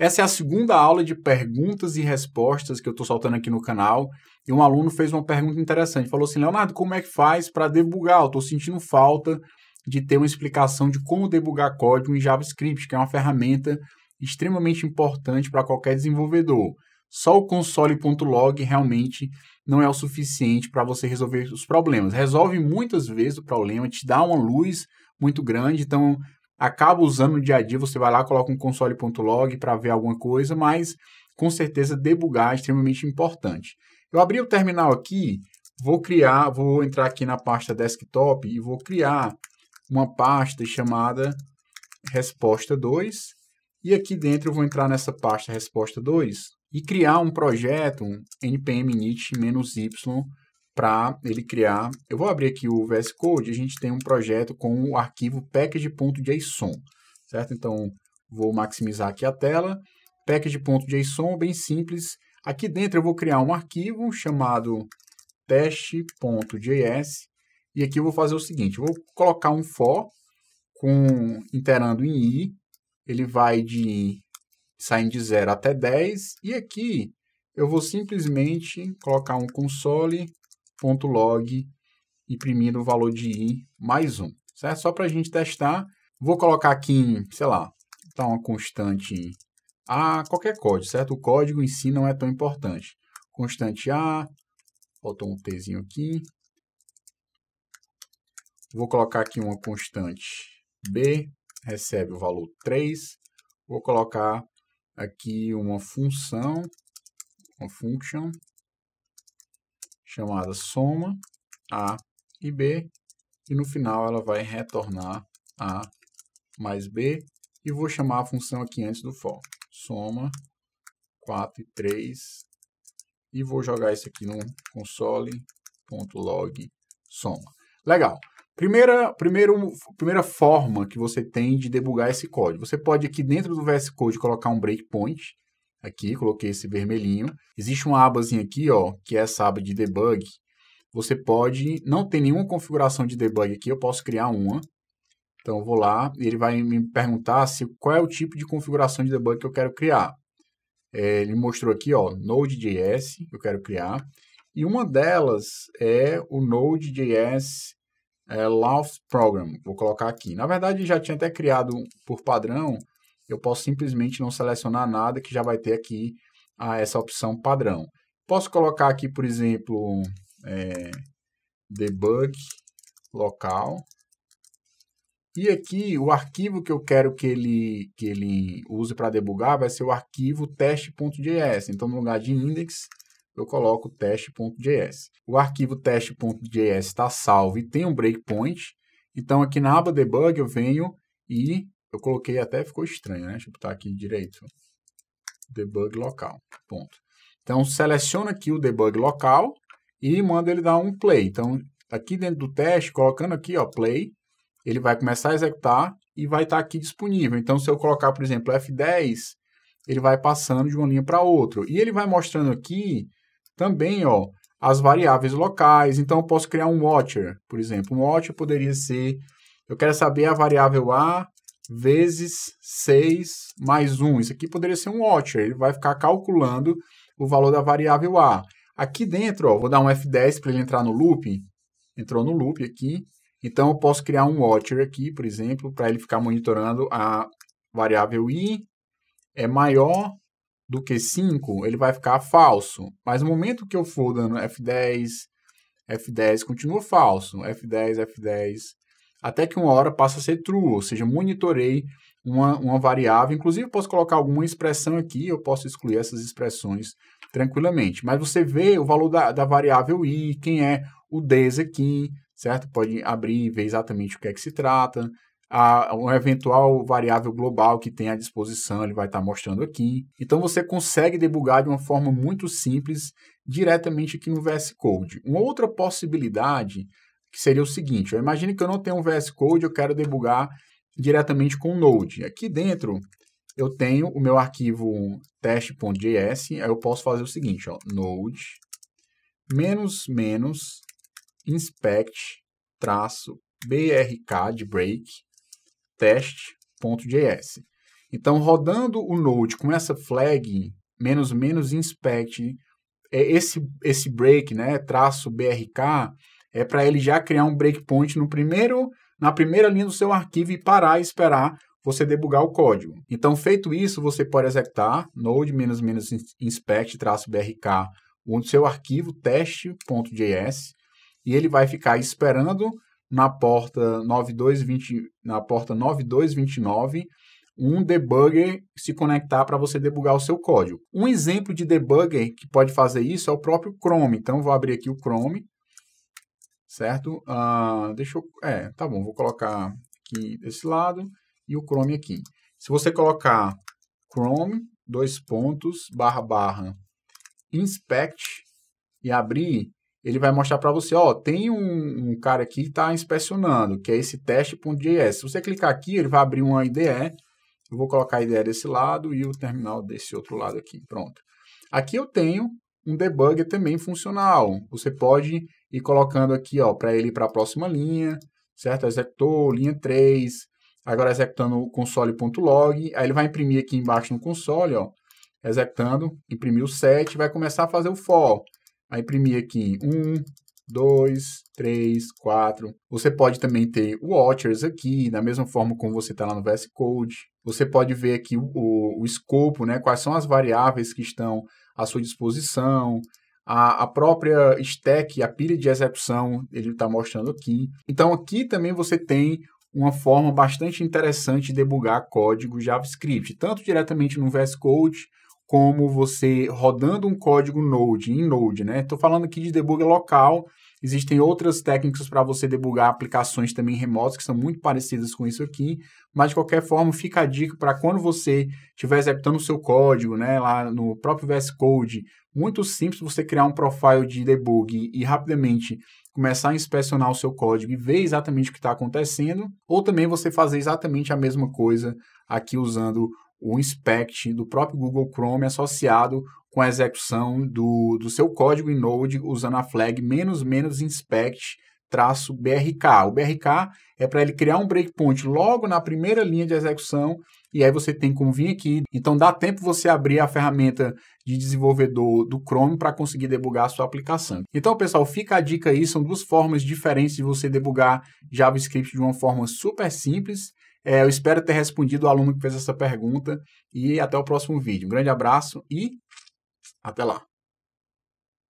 Essa é a segunda aula de perguntas e respostas que eu estou soltando aqui no canal. E um aluno fez uma pergunta interessante. Falou assim: Leonardo, como é que faz para debugar? Eu estou sentindo falta de ter uma explicação de como debugar código em JavaScript, que é uma ferramenta extremamente importante para qualquer desenvolvedor. Só o console.log realmente não é o suficiente para você resolver os problemas. Resolve muitas vezes o problema, te dá uma luz muito grande, então acaba usando no dia a dia, você vai lá, coloca um console.log para ver alguma coisa, mas com certeza debugar é extremamente importante. Eu abri o terminal aqui, vou criar, vou entrar aqui na pasta desktop e vou criar uma pasta chamada resposta 2. E aqui dentro eu vou entrar nessa pasta resposta 2 e criar um projeto, um npm init-y para ele criar. Eu vou abrir aqui o VS Code, a gente tem um projeto com o arquivo package.json, certo? Então, vou maximizar aqui a tela, package.json, bem simples. Aqui dentro eu vou criar um arquivo chamado teste.js e aqui eu vou fazer o seguinte, vou colocar um for com interando em i, ele vai de saindo de 0 até 10 e aqui eu vou simplesmente colocar um console log imprimindo o valor de i mais 1, certo? Só para a gente testar, vou colocar aqui em, sei lá, tá uma constante a, qualquer código, certo? O código em si não é tão importante. Constante a, faltou um tzinho aqui. Vou colocar aqui uma constante b, recebe o valor 3. Vou colocar aqui uma função, uma function, chamada soma A e B, e no final ela vai retornar A mais B, e vou chamar a função aqui antes do for, soma 4 e 3, e vou jogar isso aqui no console.log soma. Legal. Primeira, primeiro, primeira forma que você tem de debugar esse código. Você pode aqui dentro do VS Code colocar um breakpoint, aqui, coloquei esse vermelhinho. Existe uma abazinha aqui, ó, que é essa aba de debug. Você pode, não tem nenhuma configuração de debug aqui, eu posso criar uma. Então eu vou lá e ele vai me perguntar se qual é o tipo de configuração de debug que eu quero criar. É, ele mostrou aqui, ó, Node.js, eu quero criar. E uma delas é o Node.js é, Program. Vou colocar aqui. Na verdade, já tinha até criado por padrão eu posso simplesmente não selecionar nada que já vai ter aqui a, essa opção padrão. Posso colocar aqui, por exemplo, é, debug local. E aqui o arquivo que eu quero que ele, que ele use para debugar vai ser o arquivo teste.js. Então, no lugar de index, eu coloco teste.js. O arquivo teste.js está salvo e tem um breakpoint. Então, aqui na aba debug, eu venho e eu coloquei até, ficou estranho, né? Deixa eu botar aqui direito. Debug local. Ponto. Então, seleciona aqui o debug local e manda ele dar um play. Então, aqui dentro do teste, colocando aqui, ó, play, ele vai começar a executar e vai estar tá aqui disponível. Então, se eu colocar, por exemplo, F10, ele vai passando de uma linha para outra. E ele vai mostrando aqui também, ó, as variáveis locais. Então, eu posso criar um watcher, por exemplo. Um watcher poderia ser, eu quero saber a variável A vezes 6 mais 1. Isso aqui poderia ser um watcher, ele vai ficar calculando o valor da variável A. Aqui dentro, ó, vou dar um F10 para ele entrar no loop. Entrou no loop aqui. Então, eu posso criar um watcher aqui, por exemplo, para ele ficar monitorando a variável i é maior do que 5, ele vai ficar falso. Mas no momento que eu for dando F10, F10, continua falso. F10, F10, até que uma hora passa a ser true, ou seja, monitorei uma, uma variável. Inclusive, eu posso colocar alguma expressão aqui, eu posso excluir essas expressões tranquilamente. Mas você vê o valor da, da variável i, quem é o des aqui, certo? Pode abrir e ver exatamente o que é que se trata. A, uma eventual variável global que tem à disposição, ele vai estar tá mostrando aqui. Então, você consegue debugar de uma forma muito simples diretamente aqui no VS Code. Uma outra possibilidade que seria o seguinte, eu imagine que eu não tenho um VS Code, eu quero debugar diretamente com o Node. Aqui dentro eu tenho o meu arquivo teste.js, aí eu posso fazer o seguinte, ó, node menos menos inspect traço brk de break teste.js. Então, rodando o node com essa flag menos menos inspect, é esse esse break, né, traço brk, é para ele já criar um breakpoint no primeiro, na primeira linha do seu arquivo e parar e esperar você debugar o código. Então, feito isso, você pode executar node inspect-brk o seu arquivo teste.js e ele vai ficar esperando na porta 9220, na porta 9229 um debugger se conectar para você debugar o seu código. Um exemplo de debugger que pode fazer isso é o próprio Chrome. Então, vou abrir aqui o Chrome certo? Ah, deixa eu, é, tá bom, vou colocar aqui desse lado e o Chrome aqui. Se você colocar Chrome, dois pontos, barra, barra, inspect e abrir, ele vai mostrar para você, ó, tem um, um cara aqui que está inspecionando, que é esse teste.js. Se você clicar aqui, ele vai abrir uma IDE, eu vou colocar a IDE desse lado e o terminal desse outro lado aqui, pronto. Aqui eu tenho um debug também funcional. Você pode ir colocando aqui ó, para ele ir para a próxima linha, certo? executou linha 3, agora executando o console.log, aí ele vai imprimir aqui embaixo no console, ó, executando, imprimir o 7, vai começar a fazer o for. Vai imprimir aqui 1, 2, 3, 4. Você pode também ter o Watchers aqui, da mesma forma como você está lá no VS Code. Você pode ver aqui o, o, o escopo, né, quais são as variáveis que estão à sua disposição, a, a própria stack, a pilha de execução, ele está mostrando aqui. Então aqui também você tem uma forma bastante interessante de debugar código JavaScript, tanto diretamente no VS Code como você rodando um código Node, em Node, né? Estou falando aqui de debug local, existem outras técnicas para você debugar aplicações também remotas que são muito parecidas com isso aqui, mas de qualquer forma fica a dica para quando você estiver executando o seu código, né, lá no próprio VS Code, muito simples você criar um profile de debug e rapidamente começar a inspecionar o seu código e ver exatamente o que está acontecendo, ou também você fazer exatamente a mesma coisa aqui usando o inspect do próprio Google Chrome associado com a execução do, do seu código em Node usando a flag menos menos inspect traço BRK. O BRK é para ele criar um breakpoint logo na primeira linha de execução e aí você tem como vir aqui. Então dá tempo você abrir a ferramenta de desenvolvedor do Chrome para conseguir debugar a sua aplicação. Então, pessoal, fica a dica aí, são duas formas diferentes de você debugar JavaScript de uma forma super simples é, eu espero ter respondido o aluno que fez essa pergunta e até o próximo vídeo. Um grande abraço e até lá.